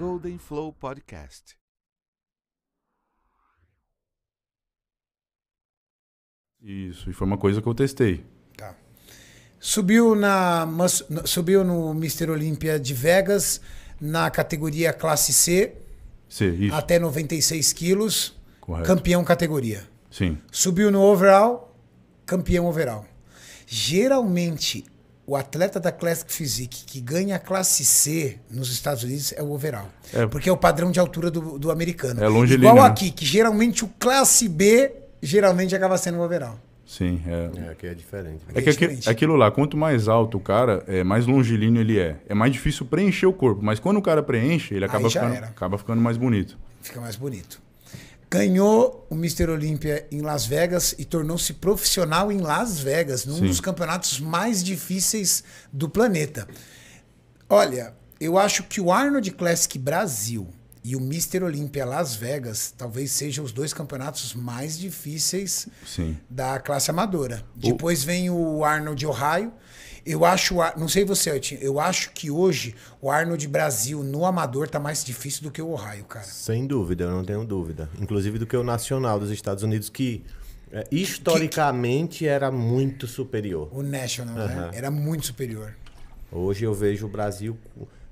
Golden Flow Podcast. Isso, e foi uma coisa que eu testei. Tá. Subiu, na, subiu no Mr. Olímpia de Vegas na categoria classe C. C até 96 quilos. Correto. Campeão categoria. Sim. Subiu no overall, campeão overall. Geralmente, o atleta da Classic Physique que ganha a classe C nos Estados Unidos é o overall. É. Porque é o padrão de altura do, do americano. É longe Igual ali, né? aqui, que geralmente o classe B geralmente acaba sendo o overall. Sim, é. É, aqui é diferente. é, que é diferente. É aquilo lá, quanto mais alto o cara, é, mais longilíneo ele é. É mais difícil preencher o corpo, mas quando o cara preenche, ele acaba, ficando, acaba ficando mais bonito. Fica mais bonito ganhou o Mr. Olímpia em Las Vegas e tornou-se profissional em Las Vegas, num Sim. dos campeonatos mais difíceis do planeta. Olha, eu acho que o Arnold Classic Brasil e o Mister Olímpia Las Vegas talvez sejam os dois campeonatos mais difíceis Sim. da classe amadora. O... Depois vem o Arnold Ohio. Eu acho, não sei você, eu acho que hoje o Arnold Brasil no amador tá mais difícil do que o Ohio, cara. Sem dúvida, eu não tenho dúvida. Inclusive do que o nacional dos Estados Unidos que é, historicamente que, que... era muito superior. O National, uhum. né? Era muito superior. Hoje eu vejo o Brasil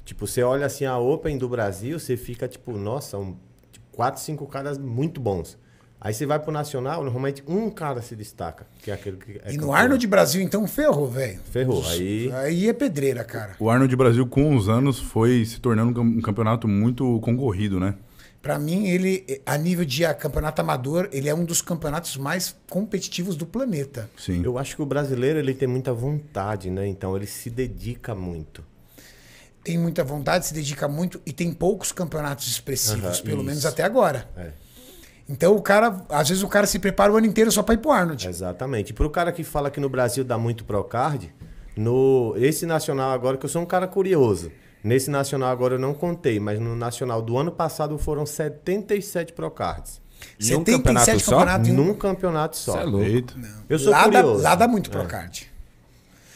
Tipo, você olha assim a Open do Brasil, você fica tipo, nossa, um, tipo, quatro, cinco caras muito bons. Aí você vai pro Nacional, normalmente um cara se destaca, que é aquele que é E no Arnold Brasil, então, ferrou, velho. Ferrou, aí... Aí é pedreira, cara. O Arnold Brasil, com os anos, foi se tornando um campeonato muito concorrido, né? Para mim, ele, a nível de campeonato amador, ele é um dos campeonatos mais competitivos do planeta. Sim. Eu acho que o brasileiro, ele tem muita vontade, né? Então, ele se dedica muito tem muita vontade, se dedica muito e tem poucos campeonatos expressivos, pelo isso. menos até agora. É. Então o cara, às vezes o cara se prepara o ano inteiro só para ir pro Arnold. Exatamente. para pro cara que fala que no Brasil dá muito pro card, no esse nacional agora que eu sou um cara curioso. Nesse nacional agora eu não contei, mas no nacional do ano passado foram 77 procards. Em 77 campeonato só? em... Num campeonato só. é louco. Eu sou lá curioso. Dá, lá dá muito é. procard.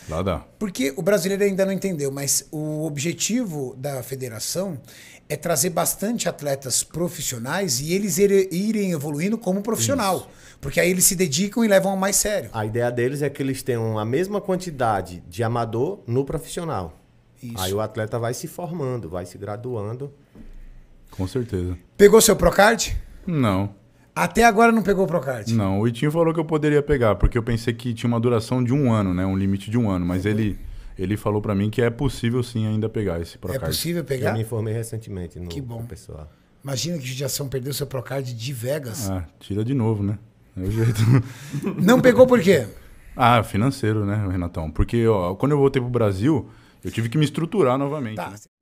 Lá dá. Porque o brasileiro ainda não entendeu, mas o objetivo da federação é trazer bastante atletas profissionais e eles irem evoluindo como profissional. Isso. Porque aí eles se dedicam e levam a mais sério. A ideia deles é que eles tenham a mesma quantidade de amador no profissional. Isso. Aí o atleta vai se formando, vai se graduando. Com certeza. Pegou seu Procard? Não. Até agora não pegou o Procard? Não, o Itinho falou que eu poderia pegar, porque eu pensei que tinha uma duração de um ano, né? Um limite de um ano. Mas uhum. ele, ele falou para mim que é possível sim ainda pegar esse Procard. É possível pegar? Eu me informei recentemente no que bom. pessoal. Imagina que judiação perdeu seu Procard de Vegas. Ah, tira de novo, né? É o jeito. não pegou por quê? Ah, financeiro, né, Renatão? Porque ó, quando eu voltei pro Brasil, eu tive que me estruturar novamente. Tá. Né?